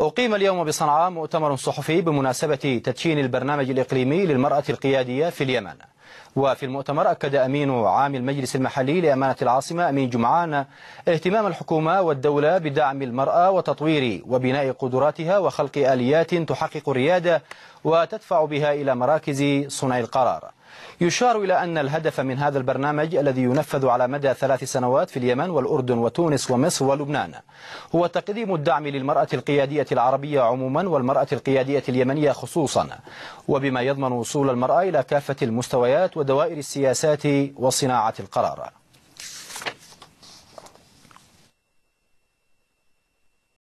أقيم اليوم بصنعاء مؤتمر صحفي بمناسبة تدشين البرنامج الإقليمي للمرأة القيادية في اليمن وفي المؤتمر أكد أمين عام المجلس المحلي لأمانة العاصمة أمين جمعان اهتمام الحكومة والدولة بدعم المرأة وتطوير وبناء قدراتها وخلق آليات تحقق الريادة وتدفع بها إلى مراكز صنع القرار يشار إلى أن الهدف من هذا البرنامج الذي ينفذ على مدى ثلاث سنوات في اليمن والأردن وتونس ومصر ولبنان هو تقديم الدعم للمرأة القيادية العربية عموما والمرأة القيادية اليمنية خصوصا وبما يضمن وصول المرأة إلى كافة المستويات ودوائر السياسات وصناعة القرار